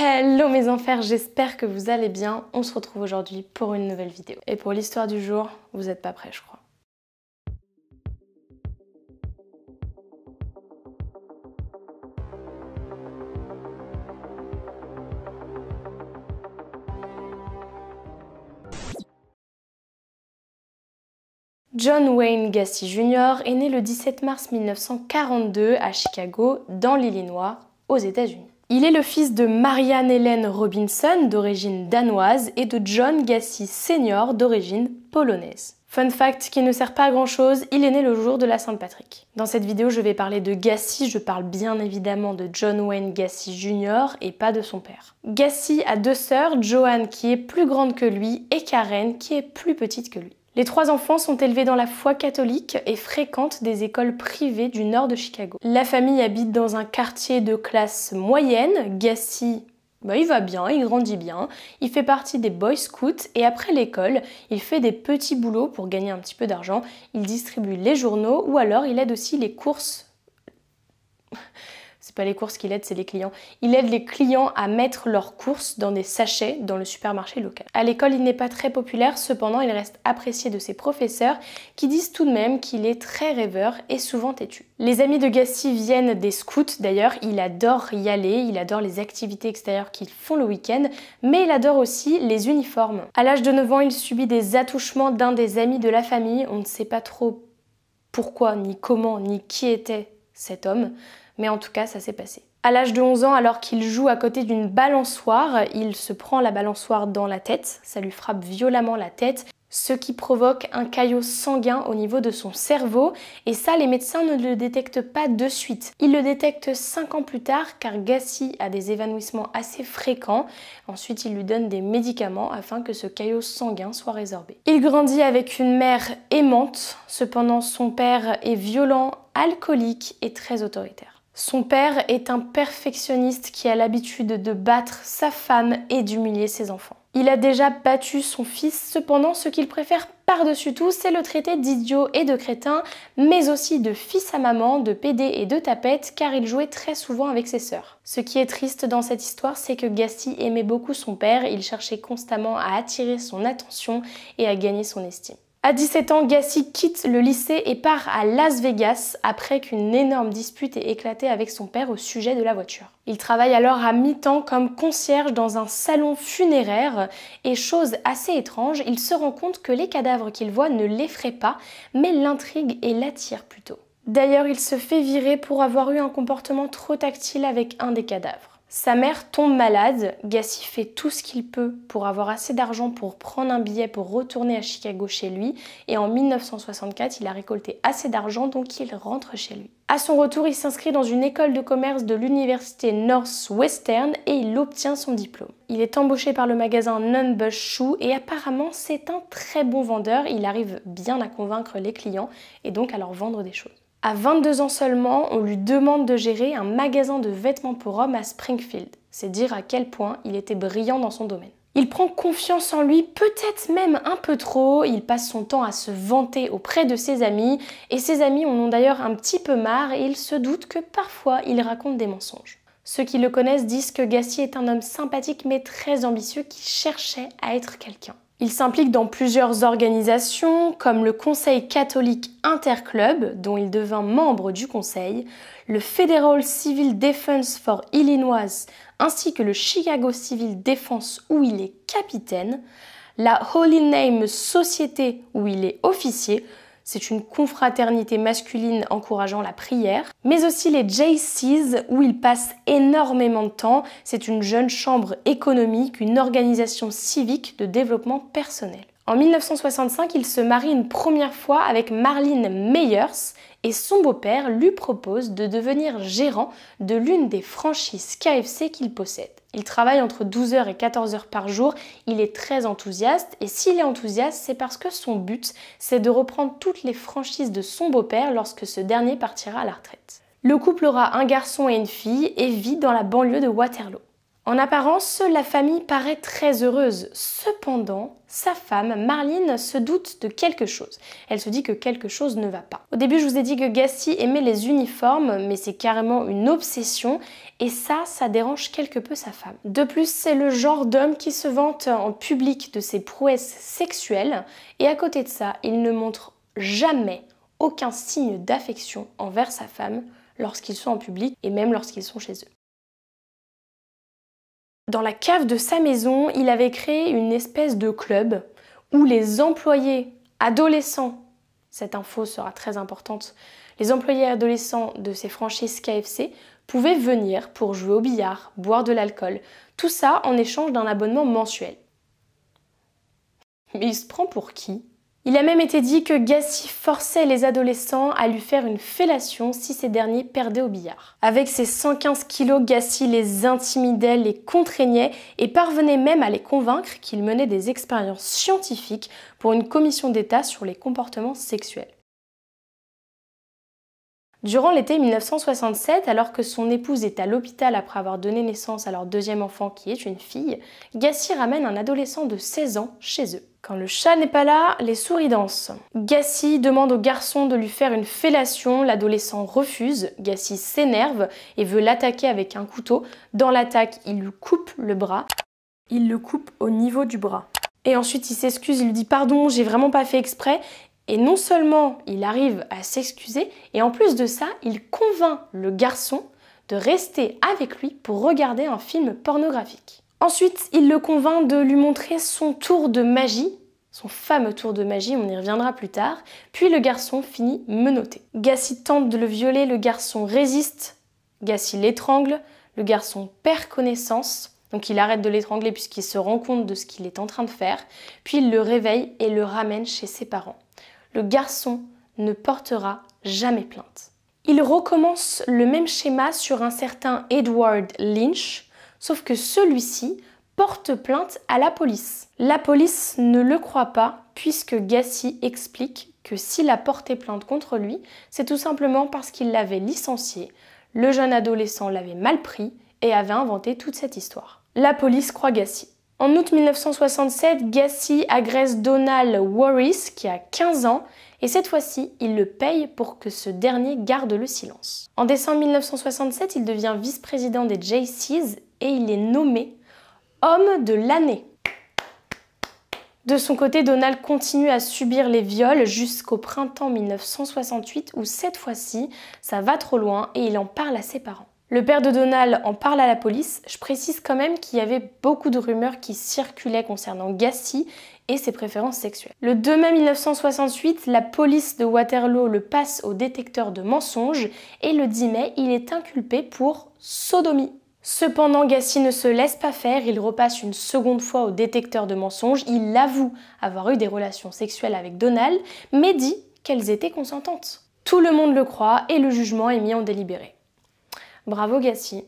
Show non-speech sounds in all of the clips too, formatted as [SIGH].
Hello mes enfers, j'espère que vous allez bien. On se retrouve aujourd'hui pour une nouvelle vidéo. Et pour l'histoire du jour, vous n'êtes pas prêts je crois. John Wayne Gacy Jr. est né le 17 mars 1942 à Chicago, dans l'Illinois, aux États-Unis. Il est le fils de Marianne Hélène Robinson, d'origine danoise, et de John Gassi Senior, d'origine polonaise. Fun fact qui ne sert pas à grand chose, il est né le jour de la Sainte-Patrick. Dans cette vidéo, je vais parler de Gassi, je parle bien évidemment de John Wayne Gassi Jr. et pas de son père. Gassi a deux sœurs, Joanne qui est plus grande que lui et Karen qui est plus petite que lui. Les trois enfants sont élevés dans la foi catholique et fréquentent des écoles privées du nord de Chicago. La famille habite dans un quartier de classe moyenne, Gassi bah, il va bien, il grandit bien, il fait partie des Boy Scouts et après l'école, il fait des petits boulots pour gagner un petit peu d'argent. Il distribue les journaux ou alors il aide aussi les courses les courses qu'il aide, c'est les clients. Il aide les clients à mettre leurs courses dans des sachets dans le supermarché local. À l'école, il n'est pas très populaire, cependant, il reste apprécié de ses professeurs qui disent tout de même qu'il est très rêveur et souvent têtu. Les amis de Gassi viennent des scouts d'ailleurs, il adore y aller, il adore les activités extérieures qu'ils font le week-end, mais il adore aussi les uniformes. À l'âge de 9 ans, il subit des attouchements d'un des amis de la famille, on ne sait pas trop pourquoi, ni comment, ni qui était cet homme mais en tout cas, ça s'est passé. À l'âge de 11 ans, alors qu'il joue à côté d'une balançoire, il se prend la balançoire dans la tête, ça lui frappe violemment la tête, ce qui provoque un caillot sanguin au niveau de son cerveau, et ça les médecins ne le détectent pas de suite. Ils le détectent 5 ans plus tard car Gassi a des évanouissements assez fréquents, ensuite ils lui donnent des médicaments afin que ce caillot sanguin soit résorbé. Il grandit avec une mère aimante, cependant son père est violent, alcoolique et très autoritaire. Son père est un perfectionniste qui a l'habitude de battre sa femme et d'humilier ses enfants. Il a déjà battu son fils, cependant ce qu'il préfère par-dessus tout, c'est le traiter d'idiot et de crétin, mais aussi de fils à maman, de pédé et de tapette, car il jouait très souvent avec ses sœurs. Ce qui est triste dans cette histoire, c'est que Gasty aimait beaucoup son père, il cherchait constamment à attirer son attention et à gagner son estime. À 17 ans, Gassi quitte le lycée et part à Las Vegas après qu'une énorme dispute ait éclaté avec son père au sujet de la voiture. Il travaille alors à mi-temps comme concierge dans un salon funéraire et chose assez étrange, il se rend compte que les cadavres qu'il voit ne l'effraient pas, mais l'intriguent et l'attirent plutôt. D'ailleurs, il se fait virer pour avoir eu un comportement trop tactile avec un des cadavres. Sa mère tombe malade, Gassi fait tout ce qu'il peut pour avoir assez d'argent pour prendre un billet pour retourner à Chicago chez lui et en 1964 il a récolté assez d'argent donc il rentre chez lui. À son retour il s'inscrit dans une école de commerce de l'université Northwestern et il obtient son diplôme. Il est embauché par le magasin Nunbush Shoe et apparemment c'est un très bon vendeur, il arrive bien à convaincre les clients et donc à leur vendre des choses. À 22 ans seulement, on lui demande de gérer un magasin de vêtements pour hommes à Springfield. C'est dire à quel point il était brillant dans son domaine. Il prend confiance en lui, peut-être même un peu trop, il passe son temps à se vanter auprès de ses amis, et ses amis en ont d'ailleurs un petit peu marre et ils se doutent que parfois il raconte des mensonges. Ceux qui le connaissent disent que Gassier est un homme sympathique mais très ambitieux qui cherchait à être quelqu'un. Il s'implique dans plusieurs organisations comme le Conseil catholique interclub, dont il devint membre du Conseil, le Federal Civil Defense for Illinois, ainsi que le Chicago Civil Defense où il est capitaine, la Holy Name Society où il est officier, c'est une confraternité masculine encourageant la prière, mais aussi les JCs où il passe énormément de temps. C'est une jeune chambre économique, une organisation civique de développement personnel. En 1965, il se marie une première fois avec Marlene Meyers et son beau-père lui propose de devenir gérant de l'une des franchises KFC qu'il possède. Il travaille entre 12 h et 14 h par jour, il est très enthousiaste et s'il est enthousiaste, c'est parce que son but, c'est de reprendre toutes les franchises de son beau-père lorsque ce dernier partira à la retraite. Le couple aura un garçon et une fille et vit dans la banlieue de Waterloo. En apparence, la famille paraît très heureuse. Cependant, sa femme, Marlene, se doute de quelque chose. Elle se dit que quelque chose ne va pas. Au début, je vous ai dit que Gassi aimait les uniformes, mais c'est carrément une obsession, et ça, ça dérange quelque peu sa femme. De plus, c'est le genre d'homme qui se vante en public de ses prouesses sexuelles, et à côté de ça, il ne montre jamais aucun signe d'affection envers sa femme lorsqu'ils sont en public et même lorsqu'ils sont chez eux. Dans la cave de sa maison, il avait créé une espèce de club où les employés adolescents, cette info sera très importante, les employés adolescents de ces franchises KFC pouvaient venir pour jouer au billard, boire de l'alcool, tout ça en échange d'un abonnement mensuel. Mais il se prend pour qui il a même été dit que Gassi forçait les adolescents à lui faire une fellation si ces derniers perdaient au billard. Avec ses 115 kilos, Gassi les intimidait, les contraignait et parvenait même à les convaincre qu'il menait des expériences scientifiques pour une commission d'État sur les comportements sexuels. Durant l'été 1967, alors que son épouse est à l'hôpital après avoir donné naissance à leur deuxième enfant qui est une fille, Gassi ramène un adolescent de 16 ans chez eux. Quand le chat n'est pas là, les souris dansent. Gassi demande au garçon de lui faire une fellation, l'adolescent refuse, Gassi s'énerve et veut l'attaquer avec un couteau. Dans l'attaque, il lui coupe le bras. Il le coupe au niveau du bras. Et ensuite, il s'excuse, il lui dit pardon, j'ai vraiment pas fait exprès. Et non seulement il arrive à s'excuser, et en plus de ça, il convainc le garçon de rester avec lui pour regarder un film pornographique. Ensuite, il le convainc de lui montrer son tour de magie, son fameux tour de magie, on y reviendra plus tard, puis le garçon finit menotté. Gassi tente de le violer, le garçon résiste, Gassi l'étrangle, le garçon perd connaissance, donc il arrête de l'étrangler puisqu'il se rend compte de ce qu'il est en train de faire, puis il le réveille et le ramène chez ses parents le garçon ne portera jamais plainte. Il recommence le même schéma sur un certain Edward Lynch, sauf que celui-ci porte plainte à la police. La police ne le croit pas puisque Gassi explique que s'il a porté plainte contre lui, c'est tout simplement parce qu'il l'avait licencié, le jeune adolescent l'avait mal pris et avait inventé toute cette histoire. La police croit Gassi. En août 1967, Gassi agresse Donald Warris, qui a 15 ans, et cette fois-ci, il le paye pour que ce dernier garde le silence. En décembre 1967, il devient vice-président des JCs et il est nommé homme de l'année. De son côté, Donald continue à subir les viols jusqu'au printemps 1968 où cette fois-ci, ça va trop loin et il en parle à ses parents. Le père de Donald en parle à la police. Je précise quand même qu'il y avait beaucoup de rumeurs qui circulaient concernant Gassi et ses préférences sexuelles. Le 2 mai 1968, la police de Waterloo le passe au détecteur de mensonges et le 10 mai, il est inculpé pour sodomie. Cependant, Gassi ne se laisse pas faire, il repasse une seconde fois au détecteur de mensonges, il avoue avoir eu des relations sexuelles avec Donald, mais dit qu'elles étaient consentantes. Tout le monde le croit et le jugement est mis en délibéré. Bravo Gassi.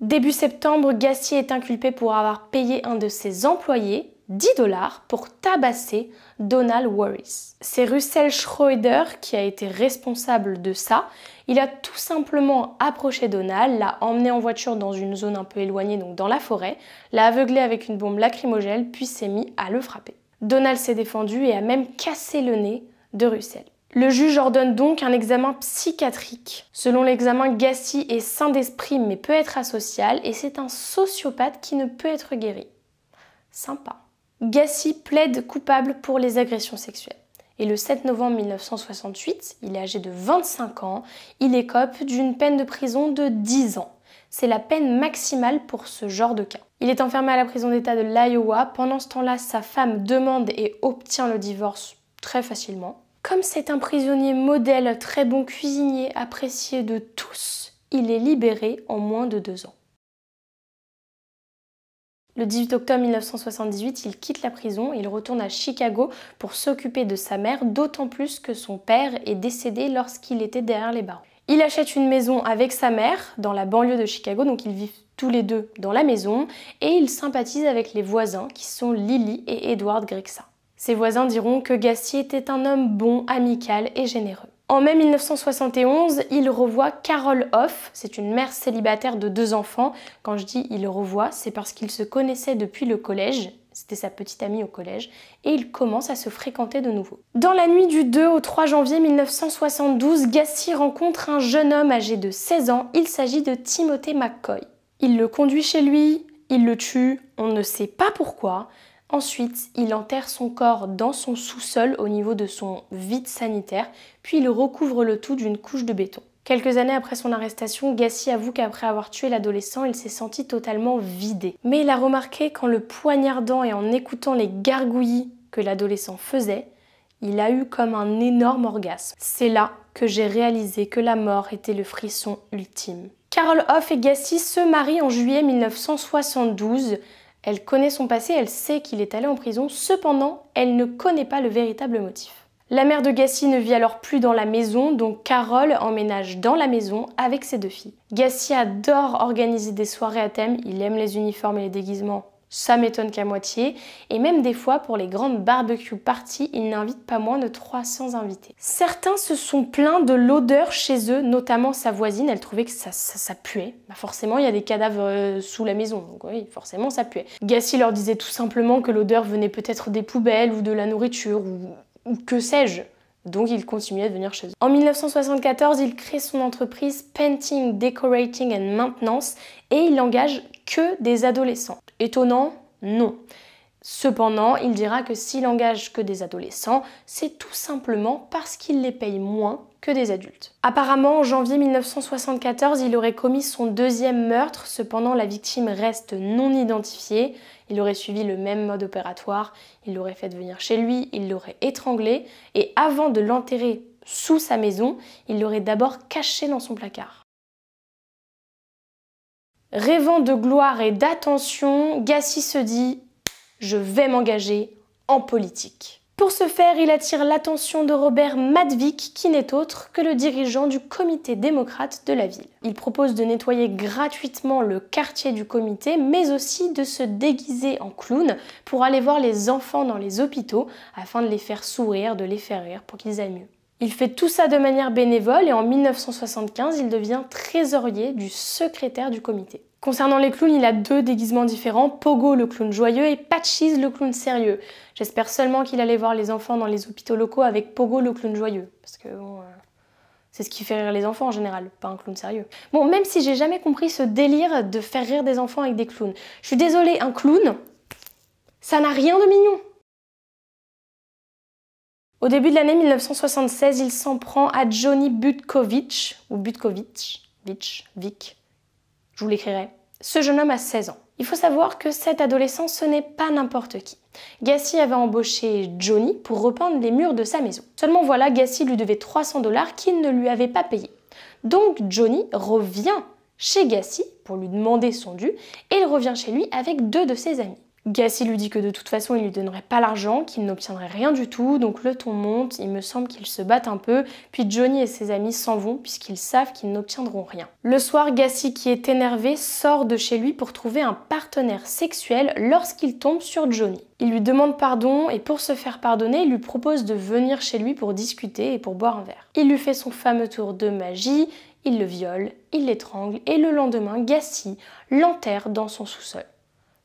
Début septembre, Gassier est inculpé pour avoir payé un de ses employés 10 dollars pour tabasser Donald Worris. C'est Russell Schroeder qui a été responsable de ça. Il a tout simplement approché Donald, l'a emmené en voiture dans une zone un peu éloignée, donc dans la forêt, l'a aveuglé avec une bombe lacrymogène, puis s'est mis à le frapper. Donald s'est défendu et a même cassé le nez de Russell. Le juge ordonne donc un examen psychiatrique. Selon l'examen, Gassi est sain d'esprit mais peut être asocial et c'est un sociopathe qui ne peut être guéri. Sympa. Gassi plaide coupable pour les agressions sexuelles. Et le 7 novembre 1968, il est âgé de 25 ans, il écope d'une peine de prison de 10 ans. C'est la peine maximale pour ce genre de cas. Il est enfermé à la prison d'État de l'Iowa. Pendant ce temps-là, sa femme demande et obtient le divorce très facilement. Comme c'est un prisonnier modèle, très bon cuisinier, apprécié de tous, il est libéré en moins de deux ans. Le 18 octobre 1978, il quitte la prison, il retourne à Chicago pour s'occuper de sa mère, d'autant plus que son père est décédé lorsqu'il était derrière les barreaux. Il achète une maison avec sa mère dans la banlieue de Chicago, donc ils vivent tous les deux dans la maison, et il sympathise avec les voisins qui sont Lily et Edward Grexa. Ses voisins diront que Gassier était un homme bon, amical et généreux. En mai 1971, il revoit Carole Hoff, c'est une mère célibataire de deux enfants. Quand je dis il revoit, c'est parce qu'il se connaissait depuis le collège, c'était sa petite amie au collège, et il commence à se fréquenter de nouveau. Dans la nuit du 2 au 3 janvier 1972, Gassi rencontre un jeune homme âgé de 16 ans, il s'agit de Timothée McCoy. Il le conduit chez lui, il le tue, on ne sait pas pourquoi, Ensuite, il enterre son corps dans son sous-sol au niveau de son vide sanitaire, puis il recouvre le tout d'une couche de béton. Quelques années après son arrestation, Gassi avoue qu'après avoir tué l'adolescent, il s'est senti totalement vidé. Mais il a remarqué qu'en le poignardant et en écoutant les gargouillis que l'adolescent faisait, il a eu comme un énorme orgasme. C'est là que j'ai réalisé que la mort était le frisson ultime. Carol Hoff et Gassi se marient en juillet 1972. Elle connaît son passé, elle sait qu'il est allé en prison, cependant, elle ne connaît pas le véritable motif. La mère de Gassi ne vit alors plus dans la maison, donc Carole emménage dans la maison avec ses deux filles. Gassi adore organiser des soirées à thème, il aime les uniformes et les déguisements, ça m'étonne qu'à moitié. Et même des fois, pour les grandes barbecue parties, ils n'invitent pas moins de 300 invités. Certains se sont plaints de l'odeur chez eux, notamment sa voisine. Elle trouvait que ça, puait. Bah forcément, il y a des cadavres euh, sous la maison, donc oui, forcément, ça puait. Gassi leur disait tout simplement que l'odeur venait peut-être des poubelles ou de la nourriture ou que sais-je. Donc il continuait de venir chez eux. En 1974, il crée son entreprise Painting, Decorating and Maintenance et il n'engage que des adolescents. Étonnant Non. Cependant, il dira que s'il engage que des adolescents, c'est tout simplement parce qu'il les paye moins que des adultes. Apparemment, en janvier 1974, il aurait commis son deuxième meurtre, cependant la victime reste non identifiée il aurait suivi le même mode opératoire, il l'aurait fait venir chez lui, il l'aurait étranglé, et avant de l'enterrer sous sa maison, il l'aurait d'abord caché dans son placard. Rêvant de gloire et d'attention, Gassi se dit ⁇ Je vais m'engager en politique ⁇ pour ce faire, il attire l'attention de Robert Madvik, qui n'est autre que le dirigeant du comité démocrate de la ville. Il propose de nettoyer gratuitement le quartier du comité, mais aussi de se déguiser en clown pour aller voir les enfants dans les hôpitaux afin de les faire sourire, de les faire rire pour qu'ils aillent mieux. Il fait tout ça de manière bénévole et en 1975, il devient trésorier du secrétaire du comité. Concernant les clowns, il a deux déguisements différents, Pogo le clown joyeux et Patches le clown sérieux. J'espère seulement qu'il allait voir les enfants dans les hôpitaux locaux avec Pogo le clown joyeux, parce que bon, euh, c'est ce qui fait rire les enfants en général, pas un clown sérieux. Bon, même si j'ai jamais compris ce délire de faire rire des enfants avec des clowns, je suis désolée, un clown, ça n'a rien de mignon. Au début de l'année 1976, il s'en prend à Johnny Butkovich, ou Butkovich, Vich, Vic, je vous l'écrirai. Ce jeune homme a 16 ans. Il faut savoir que cet adolescent, ce n'est pas n'importe qui. Gassi avait embauché Johnny pour repeindre les murs de sa maison. Seulement voilà, Gassi lui devait 300 dollars qu'il ne lui avait pas payé. Donc Johnny revient chez Gassi pour lui demander son dû et il revient chez lui avec deux de ses amis. Gassi lui dit que de toute façon il lui donnerait pas l'argent, qu'il n'obtiendrait rien du tout, donc le ton monte, il me semble qu'ils se battent un peu, puis Johnny et ses amis s'en vont puisqu'ils savent qu'ils n'obtiendront rien. Le soir, Gassi qui est énervé sort de chez lui pour trouver un partenaire sexuel lorsqu'il tombe sur Johnny. Il lui demande pardon et pour se faire pardonner, il lui propose de venir chez lui pour discuter et pour boire un verre. Il lui fait son fameux tour de magie, il le viole, il l'étrangle et le lendemain, Gassi l'enterre dans son sous-sol.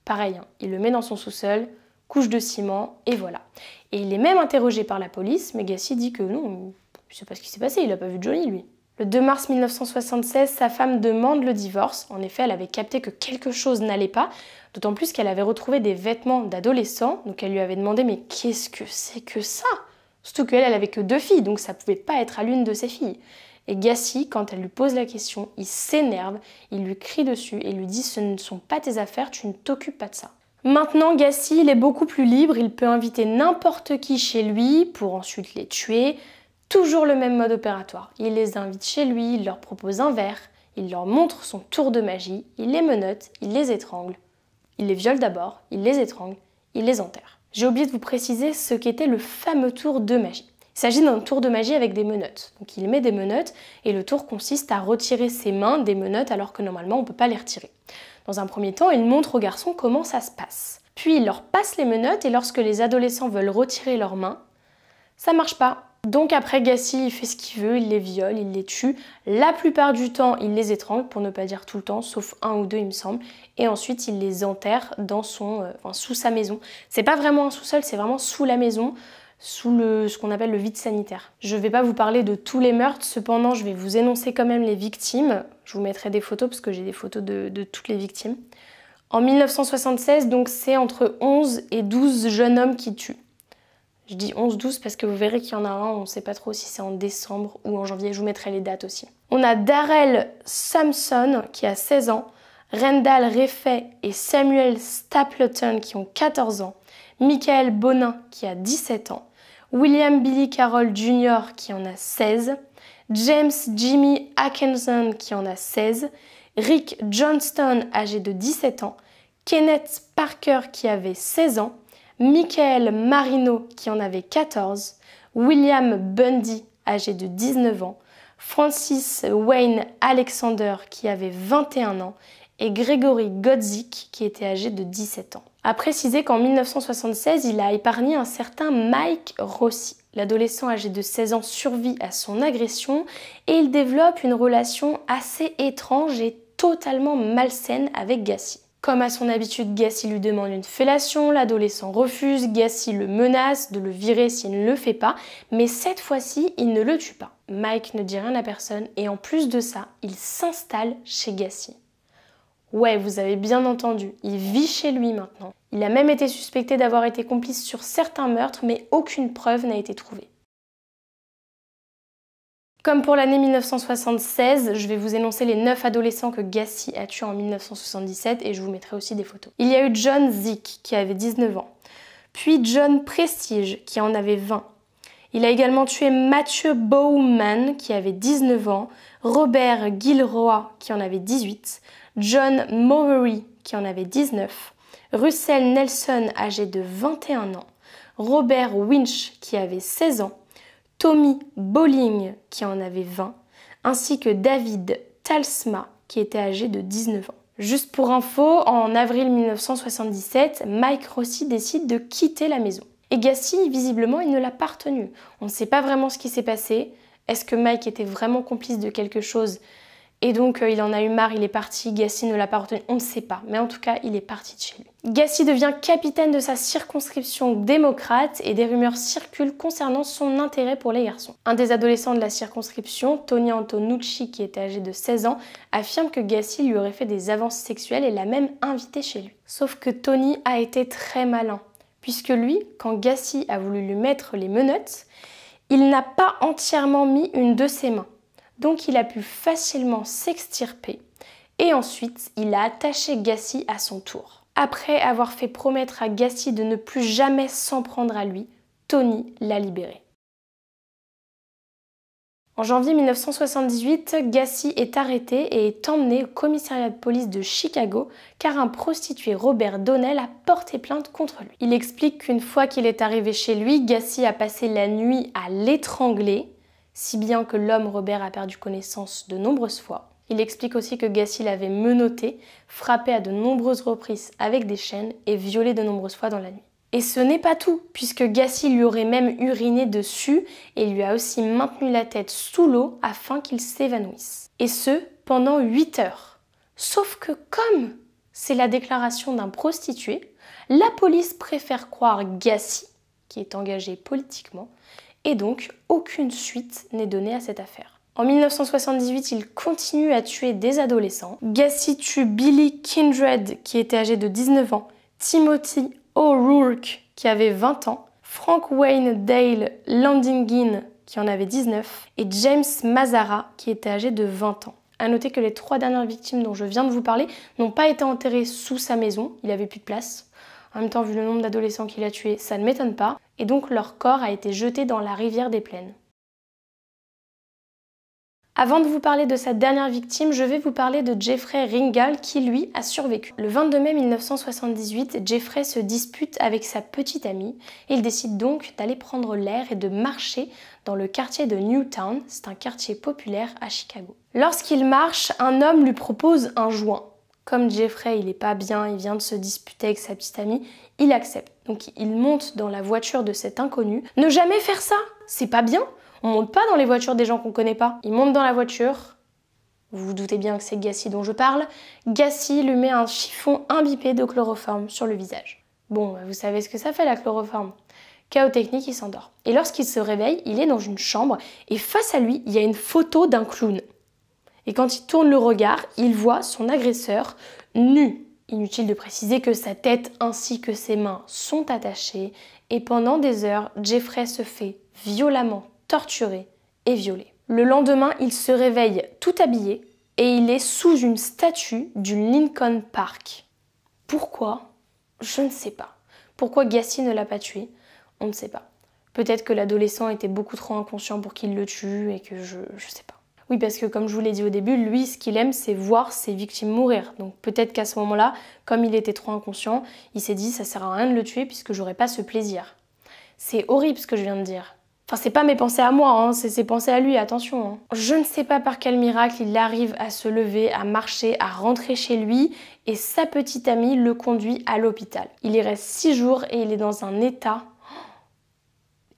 Pareil, hein, il le met dans son sous-sol, couche de ciment, et voilà. Et il est même interrogé par la police, mais Gassi dit que non, je sais pas ce qui s'est passé, il n'a pas vu Johnny, lui. Le 2 mars 1976, sa femme demande le divorce. En effet, elle avait capté que quelque chose n'allait pas, d'autant plus qu'elle avait retrouvé des vêtements d'adolescent. donc elle lui avait demandé mais qu'est-ce que c'est que ça Surtout qu'elle, elle avait que deux filles, donc ça pouvait pas être à l'une de ses filles. Et Gassi, quand elle lui pose la question, il s'énerve, il lui crie dessus et lui dit ce ne sont pas tes affaires, tu ne t'occupes pas de ça. Maintenant, Gassi, il est beaucoup plus libre, il peut inviter n'importe qui chez lui pour ensuite les tuer. Toujours le même mode opératoire. Il les invite chez lui, il leur propose un verre, il leur montre son tour de magie, il les menote, il les étrangle. Il les viole d'abord, il les étrangle, il les enterre. J'ai oublié de vous préciser ce qu'était le fameux tour de magie. Il s'agit d'un tour de magie avec des menottes. Donc il met des menottes et le tour consiste à retirer ses mains des menottes alors que normalement on ne peut pas les retirer. Dans un premier temps, il montre aux garçons comment ça se passe. Puis il leur passe les menottes et lorsque les adolescents veulent retirer leurs mains, ça marche pas. Donc après Gassi, il fait ce qu'il veut, il les viole, il les tue. La plupart du temps, il les étrangle, pour ne pas dire tout le temps, sauf un ou deux, il me semble. Et ensuite, il les enterre dans son, euh, enfin, sous sa maison. C'est pas vraiment un sous-sol, c'est vraiment sous la maison sous le, ce qu'on appelle le vide sanitaire. Je ne vais pas vous parler de tous les meurtres, cependant je vais vous énoncer quand même les victimes. Je vous mettrai des photos parce que j'ai des photos de, toutes les victimes. En 1976, donc c'est entre 11 et 12 jeunes hommes qui tuent. Je dis 11-12 parce que vous verrez qu'il y en a un, on ne sait pas trop si c'est en décembre ou en janvier, je vous mettrai les dates aussi. On a Darrell Samson qui a 16 ans, Rendal Reffet et Samuel Stapleton qui ont 14 ans, Michael Bonin qui a 17 ans, William Billy Carroll Jr. qui en a 16, James Jimmy Atkinson qui en a 16, Rick Johnston âgé de 17 ans, Kenneth Parker qui avait 16 ans, Michael Marino qui en avait 14, William Bundy âgé de 19 ans, Francis Wayne Alexander qui avait 21 ans et Grégory Godzik, qui était âgé de 17 ans. A préciser qu'en 1976, il a épargné un certain Mike Rossi. L'adolescent âgé de 16 ans survit à son agression et il développe une relation assez étrange et totalement malsaine avec Gassi. Comme à son habitude, Gassi lui demande une fellation, l'adolescent refuse, Gassi le menace de le virer s'il ne le fait pas, mais cette fois-ci, il ne le tue pas. Mike ne dit rien à personne et en plus de ça, il s'installe chez Gassi. Ouais, vous avez bien entendu, il vit chez lui maintenant. Il a même été suspecté d'avoir été complice sur certains meurtres, mais aucune preuve n'a été trouvée. Comme pour l'année 1976, je vais vous énoncer les 9 adolescents que Gassi a tués en 1977 et je vous mettrai aussi des photos. Il y a eu John Zick qui avait 19 ans, puis John Prestige qui en avait 20. Il a également tué Mathieu Bowman qui avait 19 ans, Robert Gilroy qui en avait 18, John Mowery, qui en avait 19, Russell Nelson, âgé de 21 ans, Robert Winch, qui avait 16 ans, Tommy Bowling, qui en avait 20, ainsi que David Talsma, qui était âgé de 19 ans. Juste pour info, en avril 1977, Mike Rossi décide de quitter la maison. Et Gassi, visiblement, il ne l'a pas retenu. On ne sait pas vraiment ce qui s'est passé. Est-ce que Mike était vraiment complice de quelque chose et donc euh, il en a eu marre, il est parti, Gassi ne l'a pas retenu, on ne sait pas, mais en tout cas il est parti de chez lui. Gassi devient capitaine de sa circonscription démocrate et des rumeurs circulent concernant son intérêt pour les garçons. Un des adolescents de la circonscription, Tony Antonucci qui était âgé de 16 ans, affirme que Gassi lui aurait fait des avances sexuelles et l'a même invité chez lui. Sauf que Tony a été très malin, puisque lui, quand Gassi a voulu lui mettre les menottes, il n'a pas entièrement mis une de ses mains donc il a pu facilement s'extirper et ensuite il a attaché Gassi à son tour. Après avoir fait promettre à Gassi de ne plus jamais s'en prendre à lui, Tony l'a libéré. En janvier 1978, Gassi est arrêté et est emmené au commissariat de police de Chicago car un prostitué Robert Donnell a porté plainte contre lui. Il explique qu'une fois qu'il est arrivé chez lui, Gassi a passé la nuit à l'étrangler si bien que l'homme Robert a perdu connaissance de nombreuses fois. Il explique aussi que Gassi l'avait menotté, frappé à de nombreuses reprises avec des chaînes et violé de nombreuses fois dans la nuit. Et ce n'est pas tout, puisque Gassi lui aurait même uriné dessus et lui a aussi maintenu la tête sous l'eau afin qu'il s'évanouisse. Et ce, pendant 8 heures. Sauf que comme c'est la déclaration d'un prostitué, la police préfère croire Gassi, qui est engagé politiquement, et donc aucune suite n'est donnée à cette affaire. En 1978, il continue à tuer des adolescents. Gassi tue Billy Kindred, qui était âgé de 19 ans, Timothy O'Rourke, qui avait 20 ans, Frank Wayne Dale Landingin, qui en avait 19, et James Mazara, qui était âgé de 20 ans. A noter que les trois dernières victimes dont je viens de vous parler n'ont pas été enterrées sous sa maison, il avait plus de place. En même temps, vu le nombre d'adolescents qu'il a tués, ça ne m'étonne pas et donc leur corps a été jeté dans la rivière des plaines. Avant de vous parler de sa dernière victime, je vais vous parler de Jeffrey Ringal, qui, lui, a survécu. Le 22 mai 1978, Jeffrey se dispute avec sa petite amie. Il décide donc d'aller prendre l'air et de marcher dans le quartier de Newtown. C'est un quartier populaire à Chicago. Lorsqu'il marche, un homme lui propose un joint. Comme Jeffrey, il n'est pas bien, il vient de se disputer avec sa petite amie, il accepte. Donc il monte dans la voiture de cet inconnu. Ne jamais faire ça, c'est pas bien. On monte pas dans les voitures des gens qu'on connaît pas. Il monte dans la voiture. Vous vous doutez bien que c'est Gassi dont je parle. Gassi lui met un chiffon imbibé de chloroforme sur le visage. Bon, bah, vous savez ce que ça fait la chloroforme. Chaos technique, il s'endort. Et lorsqu'il se réveille, il est dans une chambre et face à lui, il y a une photo d'un clown. Et quand il tourne le regard, il voit son agresseur nu Inutile de préciser que sa tête ainsi que ses mains sont attachées et pendant des heures, Jeffrey se fait violemment torturer et violer. Le lendemain, il se réveille tout habillé et il est sous une statue du Lincoln Park. Pourquoi Je ne sais pas. Pourquoi Gassi ne l'a pas tué On ne sait pas. Peut-être que l'adolescent était beaucoup trop inconscient pour qu'il le tue et que je ne sais pas. Oui, parce que comme je vous l'ai dit au début, lui, ce qu'il aime, c'est voir ses victimes mourir. Donc peut-être qu'à ce moment-là, comme il était trop inconscient, il s'est dit ça sert à rien de le tuer puisque j'aurais pas ce plaisir. C'est horrible ce que je viens de dire. Enfin, c'est pas mes pensées à moi, hein, c'est ses pensées à lui, attention. Hein. Je ne sais pas par quel miracle il arrive à se lever, à marcher, à rentrer chez lui, et sa petite amie le conduit à l'hôpital. Il y reste six jours et il est dans un état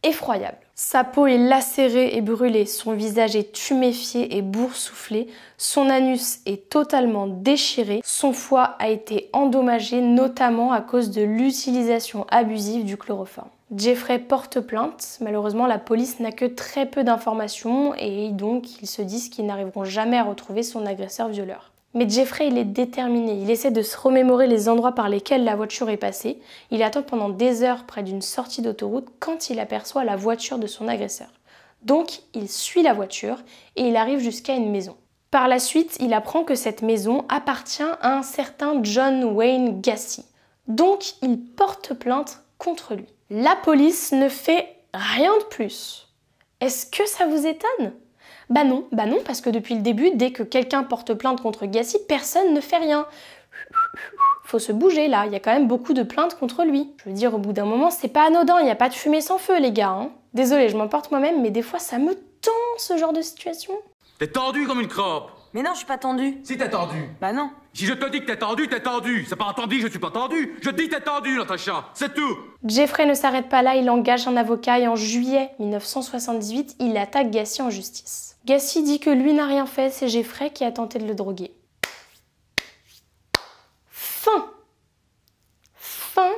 effroyable. Sa peau est lacérée et brûlée, son visage est tuméfié et boursouflé, son anus est totalement déchiré, son foie a été endommagé notamment à cause de l'utilisation abusive du chloroforme. Jeffrey porte plainte, malheureusement la police n'a que très peu d'informations et donc ils se disent qu'ils n'arriveront jamais à retrouver son agresseur violeur. Mais Jeffrey, il est déterminé. Il essaie de se remémorer les endroits par lesquels la voiture est passée. Il attend pendant des heures près d'une sortie d'autoroute quand il aperçoit la voiture de son agresseur. Donc, il suit la voiture et il arrive jusqu'à une maison. Par la suite, il apprend que cette maison appartient à un certain John Wayne Gacy. Donc, il porte plainte contre lui. La police ne fait rien de plus. Est-ce que ça vous étonne bah non, bah non, parce que depuis le début, dès que quelqu'un porte plainte contre Gassi, personne ne fait rien. Faut se bouger là, il y a quand même beaucoup de plaintes contre lui. Je veux dire, au bout d'un moment, c'est pas anodin, il n'y a pas de fumée sans feu, les gars. Hein. je m'emporte moi-même, mais des fois, ça me tend ce genre de situation. T'es tendu comme une crampe mais non, je suis pas tendu. Si t'es tendu. Bah non. Si je te dis que t'es tendu, t'es tendu. C'est pas entendu, je suis pas tendu. Je dis t'es tendu, Natacha. C'est tout. Jeffrey ne s'arrête pas là, il engage un avocat et en juillet 1978, il attaque Gassi en justice. Gassi dit que lui n'a rien fait, c'est Jeffrey qui a tenté de le droguer. Fin Fin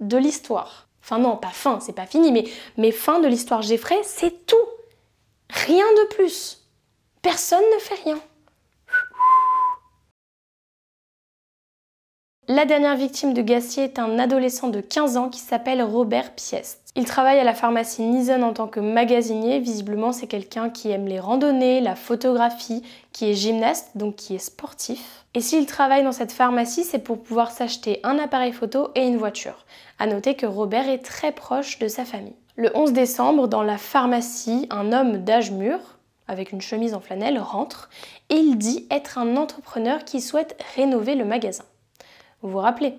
de l'histoire. Enfin non, pas fin, c'est pas fini, mais, mais fin de l'histoire Jeffrey, c'est tout Rien de plus Personne ne fait rien La dernière victime de Gassier est un adolescent de 15 ans qui s'appelle Robert Piest. Il travaille à la pharmacie Nison en tant que magasinier. Visiblement, c'est quelqu'un qui aime les randonnées, la photographie, qui est gymnaste, donc qui est sportif. Et s'il travaille dans cette pharmacie, c'est pour pouvoir s'acheter un appareil photo et une voiture. À noter que Robert est très proche de sa famille. Le 11 décembre, dans la pharmacie, un homme d'âge mûr, avec une chemise en flanelle, rentre et il dit être un entrepreneur qui souhaite rénover le magasin. Vous vous rappelez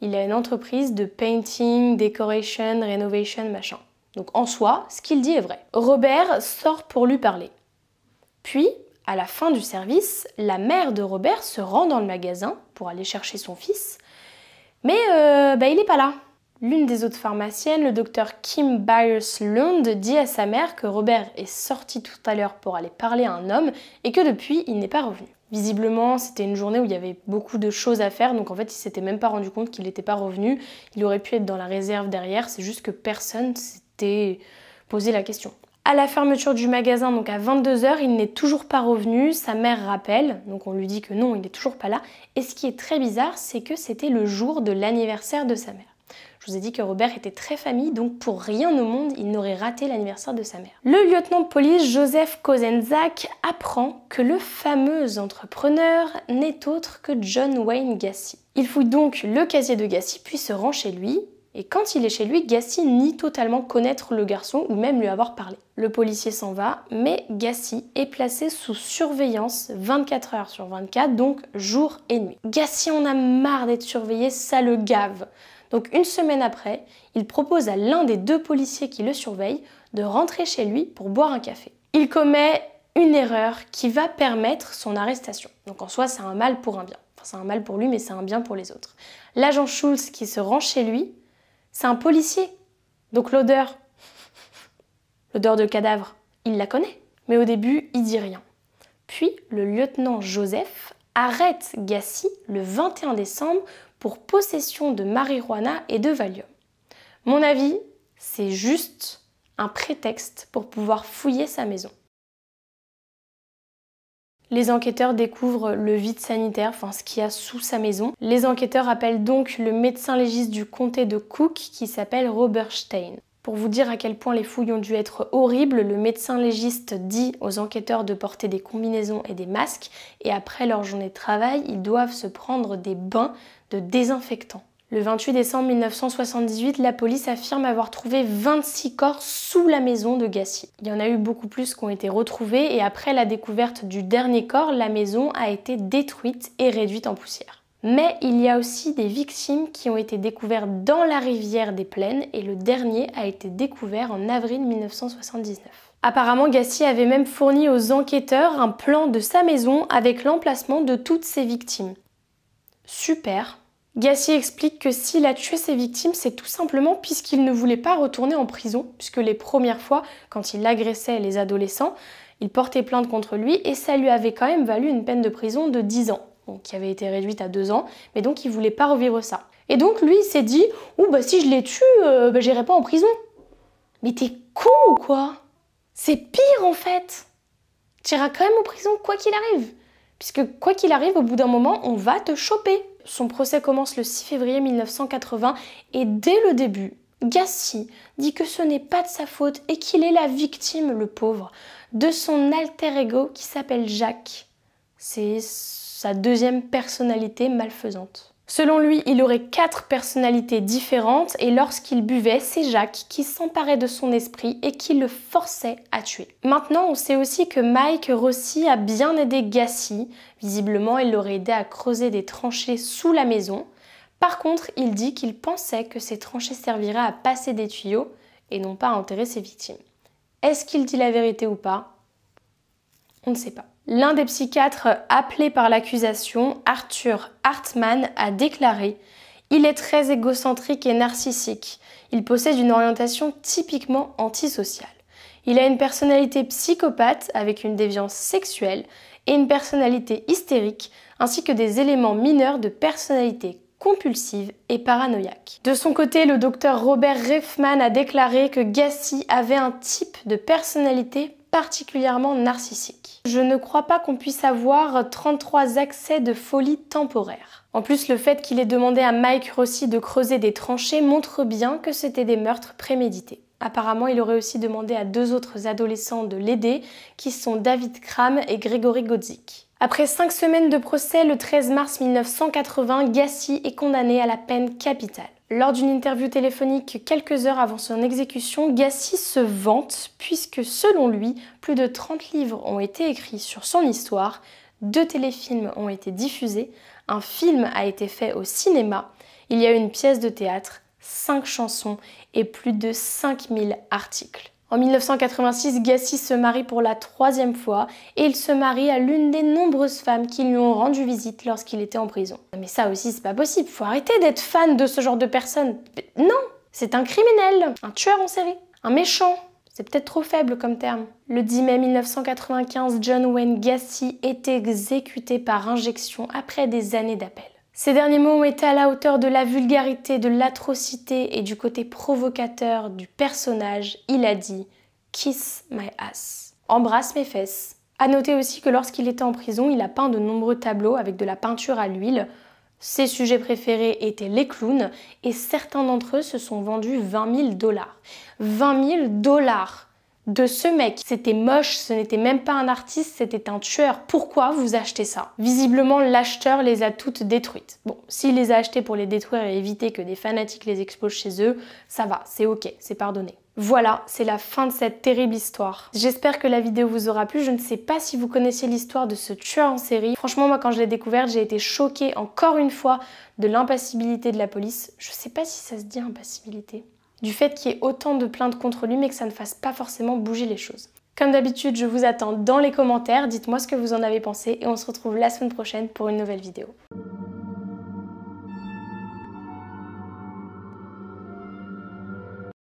Il a une entreprise de painting, decoration, renovation, machin. Donc en soi, ce qu'il dit est vrai. Robert sort pour lui parler. Puis, à la fin du service, la mère de Robert se rend dans le magasin pour aller chercher son fils, mais euh, bah, il n'est pas là. L'une des autres pharmaciennes, le docteur Kim Byers-Lund, dit à sa mère que Robert est sorti tout à l'heure pour aller parler à un homme et que depuis, il n'est pas revenu. Visiblement, c'était une journée où il y avait beaucoup de choses à faire, donc en fait, il s'était même pas rendu compte qu'il n'était pas revenu. Il aurait pu être dans la réserve derrière, c'est juste que personne s'était posé la question. À la fermeture du magasin, donc à 22h, il n'est toujours pas revenu. Sa mère rappelle, donc on lui dit que non, il n'est toujours pas là. Et ce qui est très bizarre, c'est que c'était le jour de l'anniversaire de sa mère. Je vous ai dit que Robert était très famille, donc pour rien au monde, il n'aurait raté l'anniversaire de sa mère. Le lieutenant de police Joseph Kozenzak apprend que le fameux entrepreneur n'est autre que John Wayne Gassi. Il fouille donc le casier de Gassi puis se rend chez lui. Et quand il est chez lui, Gassi nie totalement connaître le garçon ou même lui avoir parlé. Le policier s'en va, mais Gassi est placé sous surveillance 24 heures sur 24, donc jour et nuit. Gacy en a marre d'être surveillé, ça le gave. Donc une semaine après, il propose à l'un des deux policiers qui le surveille de rentrer chez lui pour boire un café. Il commet une erreur qui va permettre son arrestation. Donc en soi, c'est un mal pour un bien. Enfin, c'est un mal pour lui, mais c'est un bien pour les autres. L'agent Schulz qui se rend chez lui, c'est un policier. Donc l'odeur, [LAUGHS] l'odeur de cadavre, il la connaît. Mais au début, il dit rien. Puis le lieutenant Joseph arrête Gassi le 21 décembre pour possession de marijuana et de Valium. Mon avis, c'est juste un prétexte pour pouvoir fouiller sa maison. Les enquêteurs découvrent le vide sanitaire, enfin ce qu'il y a sous sa maison. Les enquêteurs appellent donc le médecin légiste du comté de Cook qui s'appelle Robert Stein. Pour vous dire à quel point les fouilles ont dû être horribles, le médecin légiste dit aux enquêteurs de porter des combinaisons et des masques et après leur journée de travail, ils doivent se prendre des bains de désinfectants. Le 28 décembre 1978, la police affirme avoir trouvé 26 corps sous la maison de Gassier. Il y en a eu beaucoup plus qui ont été retrouvés et après la découverte du dernier corps, la maison a été détruite et réduite en poussière. Mais il y a aussi des victimes qui ont été découvertes dans la rivière des Plaines et le dernier a été découvert en avril 1979. Apparemment, Gassier avait même fourni aux enquêteurs un plan de sa maison avec l'emplacement de toutes ses victimes. Super. Gassier explique que s'il a tué ses victimes, c'est tout simplement puisqu'il ne voulait pas retourner en prison, puisque les premières fois, quand il agressait les adolescents, il portait plainte contre lui et ça lui avait quand même valu une peine de prison de 10 ans, donc qui avait été réduite à 2 ans, mais donc il voulait pas revivre ça. Et donc lui, il s'est dit ou bah si je les tue, euh, bah, j'irai pas en prison." Mais t'es con ou quoi C'est pire en fait. iras quand même en prison quoi qu'il arrive. Puisque quoi qu'il arrive, au bout d'un moment, on va te choper. Son procès commence le 6 février 1980 et dès le début, Gassi dit que ce n'est pas de sa faute et qu'il est la victime, le pauvre, de son alter ego qui s'appelle Jacques. C'est sa deuxième personnalité malfaisante. Selon lui, il aurait quatre personnalités différentes et lorsqu'il buvait, c'est Jacques qui s'emparait de son esprit et qui le forçait à tuer. Maintenant, on sait aussi que Mike Rossi a bien aidé Gassi. Visiblement, il l'aurait aidé à creuser des tranchées sous la maison. Par contre, il dit qu'il pensait que ces tranchées serviraient à passer des tuyaux et non pas à enterrer ses victimes. Est-ce qu'il dit la vérité ou pas On ne sait pas. L'un des psychiatres appelés par l'accusation, Arthur Hartmann, a déclaré Il est très égocentrique et narcissique. Il possède une orientation typiquement antisociale. Il a une personnalité psychopathe avec une déviance sexuelle et une personnalité hystérique, ainsi que des éléments mineurs de personnalité compulsive et paranoïaque. De son côté, le docteur Robert Reffman a déclaré que Gassi avait un type de personnalité particulièrement narcissique. Je ne crois pas qu'on puisse avoir 33 accès de folie temporaire. En plus, le fait qu'il ait demandé à Mike Rossi de creuser des tranchées montre bien que c'était des meurtres prémédités. Apparemment, il aurait aussi demandé à deux autres adolescents de l'aider, qui sont David Kram et Grégory Godzik. Après cinq semaines de procès, le 13 mars 1980, Gassi est condamné à la peine capitale. Lors d'une interview téléphonique quelques heures avant son exécution, Gassi se vante puisque selon lui, plus de 30 livres ont été écrits sur son histoire, deux téléfilms ont été diffusés, un film a été fait au cinéma, il y a une pièce de théâtre, cinq chansons et plus de 5000 articles. En 1986, Gassi se marie pour la troisième fois et il se marie à l'une des nombreuses femmes qui lui ont rendu visite lorsqu'il était en prison. Mais ça aussi, c'est pas possible, faut arrêter d'être fan de ce genre de personne. Non, c'est un criminel, un tueur en série, un méchant. C'est peut-être trop faible comme terme. Le 10 mai 1995, John Wayne Gacy est exécuté par injection après des années d'appel. Ces derniers mots ont été à la hauteur de la vulgarité, de l'atrocité et du côté provocateur du personnage. Il a dit Kiss my ass. Embrasse mes fesses. A noter aussi que lorsqu'il était en prison, il a peint de nombreux tableaux avec de la peinture à l'huile. Ses sujets préférés étaient les clowns et certains d'entre eux se sont vendus 20 000 dollars. 20 000 dollars de ce mec. C'était moche, ce n'était même pas un artiste, c'était un tueur. Pourquoi vous achetez ça Visiblement, l'acheteur les a toutes détruites. Bon, s'il les a achetées pour les détruire et éviter que des fanatiques les exposent chez eux, ça va, c'est ok, c'est pardonné. Voilà, c'est la fin de cette terrible histoire. J'espère que la vidéo vous aura plu. Je ne sais pas si vous connaissiez l'histoire de ce tueur en série. Franchement, moi, quand je l'ai découverte, j'ai été choquée encore une fois de l'impassibilité de la police. Je sais pas si ça se dit impassibilité du fait qu'il y ait autant de plaintes contre lui mais que ça ne fasse pas forcément bouger les choses. Comme d'habitude, je vous attends dans les commentaires, dites-moi ce que vous en avez pensé et on se retrouve la semaine prochaine pour une nouvelle vidéo.